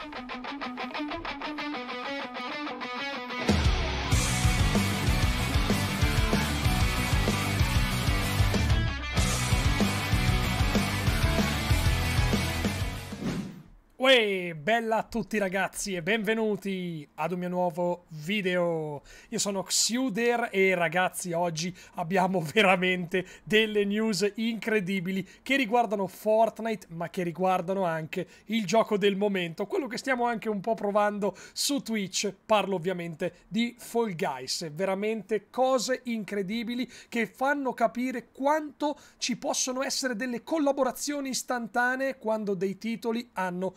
Thank you. Uè, bella a tutti ragazzi e benvenuti ad un mio nuovo video. Io sono Xuder e ragazzi oggi abbiamo veramente delle news incredibili che riguardano Fortnite ma che riguardano anche il gioco del momento, quello che stiamo anche un po' provando su Twitch. Parlo ovviamente di Fall Guys, veramente cose incredibili che fanno capire quanto ci possono essere delle collaborazioni istantanee quando dei titoli hanno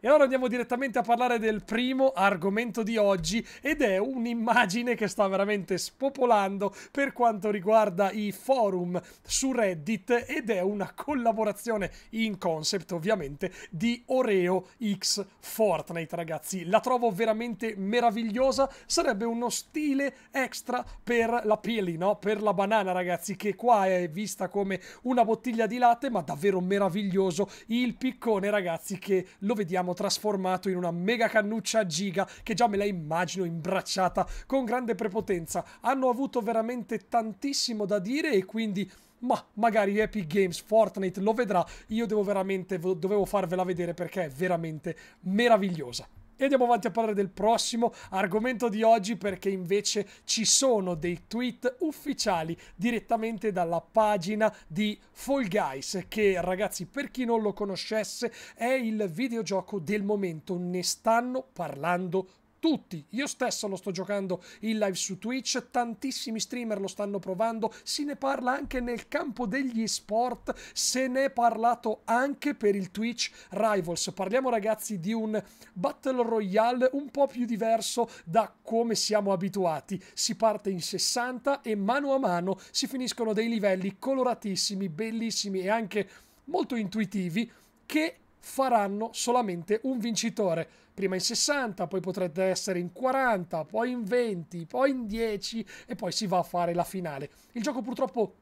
E ora andiamo direttamente a parlare del primo argomento di oggi ed è un'immagine che sta veramente spopolando per quanto riguarda i forum su Reddit ed è una collaborazione in concept ovviamente di Oreo X Fortnite ragazzi. La trovo veramente meravigliosa, sarebbe uno stile extra per la pili, no? Per la banana ragazzi che qua è vista come una bottiglia di latte ma davvero meraviglioso il piccone ragazzi che lo vediamo abbiamo trasformato in una mega cannuccia giga che già me la immagino imbracciata con grande prepotenza. Hanno avuto veramente tantissimo da dire e quindi ma magari Epic Games, Fortnite lo vedrà, io devo veramente, dovevo farvela vedere perché è veramente meravigliosa. E andiamo avanti a parlare del prossimo argomento di oggi perché invece ci sono dei tweet ufficiali direttamente dalla pagina di Fall Guys che ragazzi per chi non lo conoscesse è il videogioco del momento, ne stanno parlando tutti tutti. Io stesso lo sto giocando in live su Twitch, tantissimi streamer lo stanno provando, se ne parla anche nel campo degli sport, se ne è parlato anche per il Twitch Rivals. Parliamo ragazzi di un Battle Royale un po' più diverso da come siamo abituati. Si parte in 60 e mano a mano si finiscono dei livelli coloratissimi, bellissimi e anche molto intuitivi che faranno solamente un vincitore. Prima in 60, poi potrete essere in 40, poi in 20, poi in 10 e poi si va a fare la finale. Il gioco purtroppo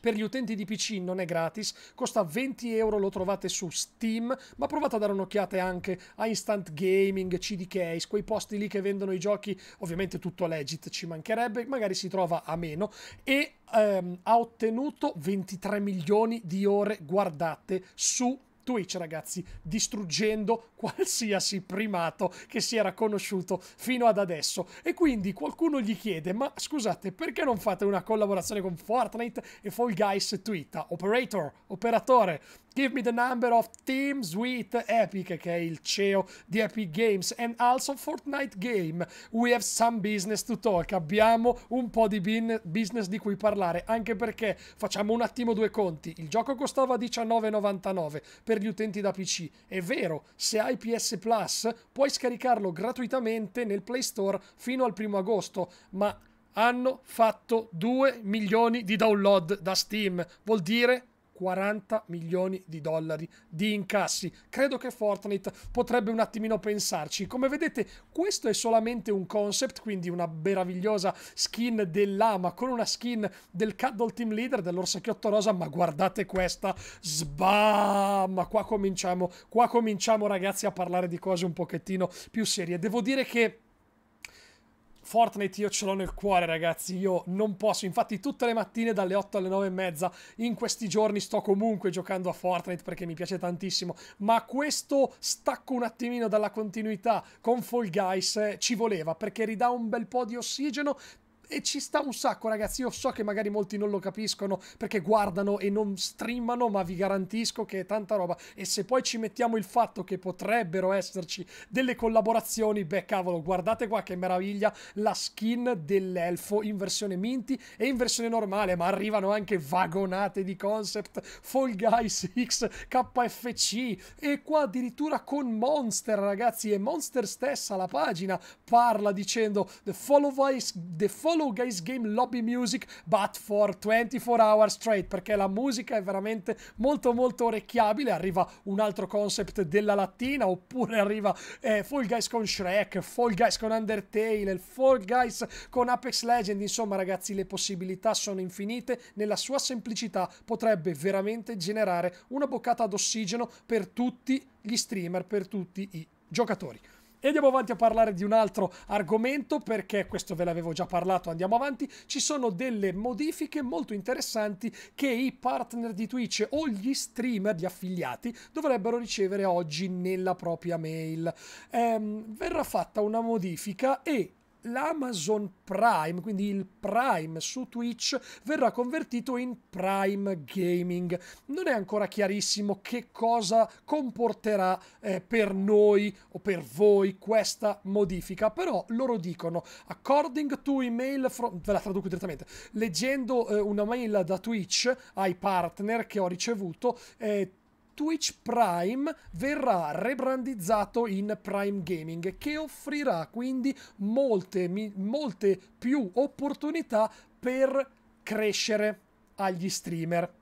per gli utenti di PC non è gratis, costa 20 euro, lo trovate su Steam, ma provate a dare un'occhiata anche a Instant Gaming, CD Case, quei posti lì che vendono i giochi, ovviamente tutto legit, ci mancherebbe, magari si trova a meno, e ehm, ha ottenuto 23 milioni di ore guardate su Twitch, ragazzi, distruggendo qualsiasi primato che si era conosciuto fino ad adesso. E quindi qualcuno gli chiede, ma scusate, perché non fate una collaborazione con Fortnite e Fall Guys Twitter? Operator, operatore, give me the number of teams with Epic, che è il CEO di Epic Games, and also Fortnite Game. We have some business to talk. Abbiamo un po' di business di cui parlare, anche perché facciamo un attimo due conti. Il gioco costava 19,99 per per gli utenti da PC. È vero, se hai PS Plus puoi scaricarlo gratuitamente nel Play Store fino al primo agosto, ma hanno fatto 2 milioni di download da Steam. Vuol dire 40 milioni di dollari di incassi. Credo che Fortnite potrebbe un attimino pensarci. Come vedete, questo è solamente un concept, quindi una meravigliosa skin dell'ama con una skin del Cuddle Team Leader dell'orsacchiotto rosa, ma guardate questa sbam! Qua cominciamo, qua cominciamo ragazzi a parlare di cose un pochettino più serie. Devo dire che Fortnite io ce l'ho nel cuore ragazzi, io non posso, infatti tutte le mattine dalle 8 alle 9 e mezza in questi giorni sto comunque giocando a Fortnite perché mi piace tantissimo, ma questo stacco un attimino dalla continuità con Fall Guys eh, ci voleva perché ridà un bel po' di ossigeno, e ci sta un sacco, ragazzi. Io so che magari molti non lo capiscono perché guardano e non streamano, ma vi garantisco che è tanta roba. E se poi ci mettiamo il fatto che potrebbero esserci delle collaborazioni, beh, cavolo, guardate qua che meraviglia la skin dell'elfo in versione Minty e in versione normale, ma arrivano anche vagonate di concept, Fall Guys X, KFC e qua addirittura con Monster, ragazzi. E Monster stessa la pagina parla dicendo The Follow Guys, The Follow Hello Guys Game Lobby Music but for 24 hours straight perché la musica è veramente molto molto orecchiabile arriva un altro concept della lattina oppure arriva eh, Fall Guys con Shrek Fall Guys con Undertale Fall Guys con Apex Legend insomma ragazzi le possibilità sono infinite nella sua semplicità potrebbe veramente generare una boccata d'ossigeno per tutti gli streamer per tutti i giocatori e andiamo avanti a parlare di un altro argomento perché questo ve l'avevo già parlato, andiamo avanti. Ci sono delle modifiche molto interessanti che i partner di Twitch o gli streamer, gli affiliati, dovrebbero ricevere oggi nella propria mail. Ehm, verrà fatta una modifica e l'Amazon Prime, quindi il Prime su Twitch, verrà convertito in Prime Gaming. Non è ancora chiarissimo che cosa comporterà eh, per noi o per voi questa modifica, però loro dicono, according to email from... ve la traduco direttamente, leggendo eh, una mail da Twitch ai partner che ho ricevuto, eh, Twitch Prime verrà rebrandizzato in Prime Gaming che offrirà quindi molte, molte più opportunità per crescere agli streamer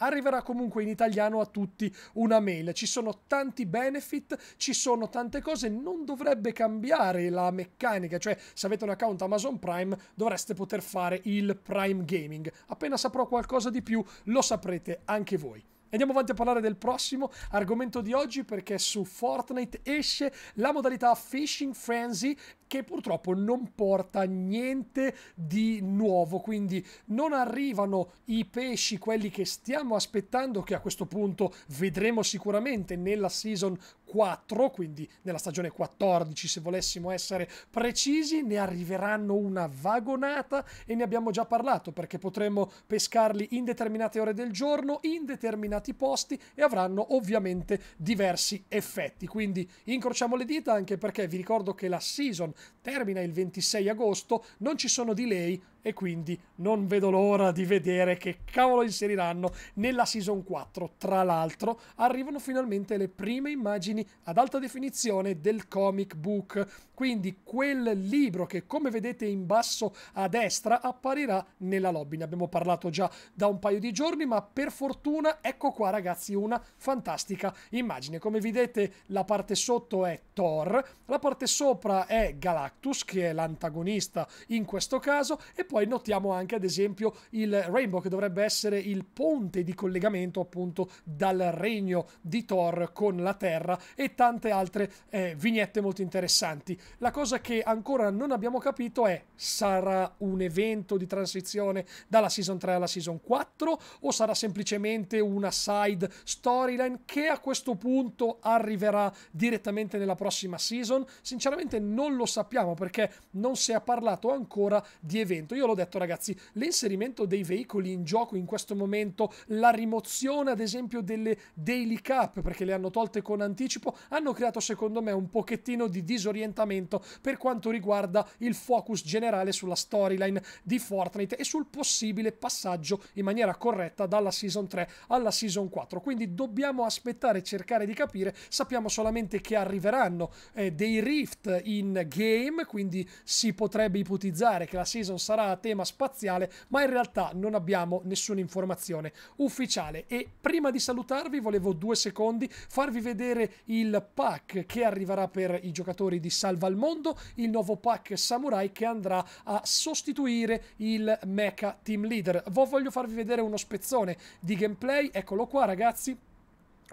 arriverà comunque in italiano a tutti una mail. Ci sono tanti benefit, ci sono tante cose, non dovrebbe cambiare la meccanica, cioè se avete un account Amazon Prime dovreste poter fare il Prime Gaming. Appena saprò qualcosa di più lo saprete anche voi. Andiamo avanti a parlare del prossimo argomento di oggi perché su Fortnite esce la modalità Fishing Frenzy che purtroppo non porta niente di nuovo, quindi non arrivano i pesci, quelli che stiamo aspettando, che a questo punto vedremo sicuramente nella season 4, quindi nella stagione 14 se volessimo essere precisi, ne arriveranno una vagonata e ne abbiamo già parlato perché potremmo pescarli in determinate ore del giorno, in determinati posti e avranno ovviamente diversi effetti. Quindi incrociamo le dita anche perché vi ricordo che la season termina il 26 agosto, non ci sono delay, e quindi non vedo l'ora di vedere che cavolo inseriranno nella Season 4. Tra l'altro arrivano finalmente le prime immagini ad alta definizione del comic book quindi quel libro che come vedete in basso a destra apparirà nella lobby. Ne abbiamo parlato già da un paio di giorni, ma per fortuna ecco qua ragazzi una fantastica immagine. Come vedete la parte sotto è Thor, la parte sopra è Galactus che è l'antagonista in questo caso e poi notiamo anche ad esempio il Rainbow che dovrebbe essere il ponte di collegamento appunto dal regno di Thor con la Terra e tante altre eh, vignette molto interessanti. La cosa che ancora non abbiamo capito è sarà un evento di transizione dalla season 3 alla season 4 o sarà semplicemente una side storyline che a questo punto arriverà direttamente nella prossima season? Sinceramente non lo sappiamo perché non si è parlato ancora di evento. Io l'ho detto ragazzi, l'inserimento dei veicoli in gioco in questo momento, la rimozione ad esempio delle daily cap perché le hanno tolte con anticipo, hanno creato secondo me un pochettino di disorientamento momento per quanto riguarda il focus generale sulla storyline di Fortnite e sul possibile passaggio in maniera corretta dalla Season 3 alla Season 4. Quindi dobbiamo aspettare e cercare di capire. Sappiamo solamente che arriveranno eh, dei rift in game, quindi si potrebbe ipotizzare che la Season sarà a tema spaziale, ma in realtà non abbiamo nessuna informazione ufficiale. E prima di salutarvi volevo due secondi farvi vedere il pack che arriverà per i giocatori di Salva al mondo il nuovo pack samurai che andrà a sostituire il mecha team leader. Vo voglio farvi vedere uno spezzone di gameplay, eccolo qua ragazzi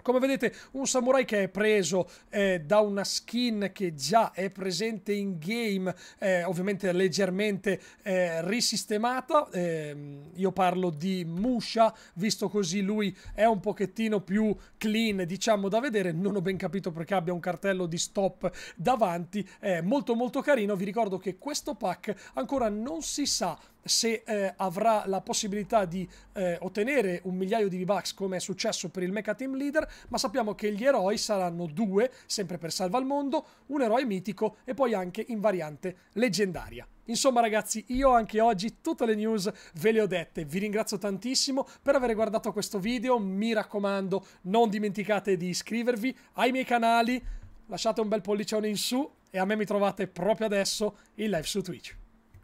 come vedete un samurai che è preso eh, da una skin che già è presente in game, eh, ovviamente leggermente eh, risistemata. Ehm, io parlo di Musha, visto così lui è un pochettino più clean, diciamo, da vedere. Non ho ben capito perché abbia un cartello di stop davanti. È molto molto carino. Vi ricordo che questo pack ancora non si sa se eh, avrà la possibilità di eh, ottenere un migliaio di V-Bucks come è successo per il Mecha Team Leader, ma sappiamo che gli eroi saranno due, sempre per Salva il Mondo, un eroe mitico e poi anche in variante leggendaria. Insomma ragazzi, io anche oggi tutte le news ve le ho dette, vi ringrazio tantissimo per aver guardato questo video, mi raccomando non dimenticate di iscrivervi ai miei canali, lasciate un bel pollicione in su e a me mi trovate proprio adesso in live su Twitch.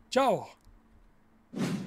Ciao! you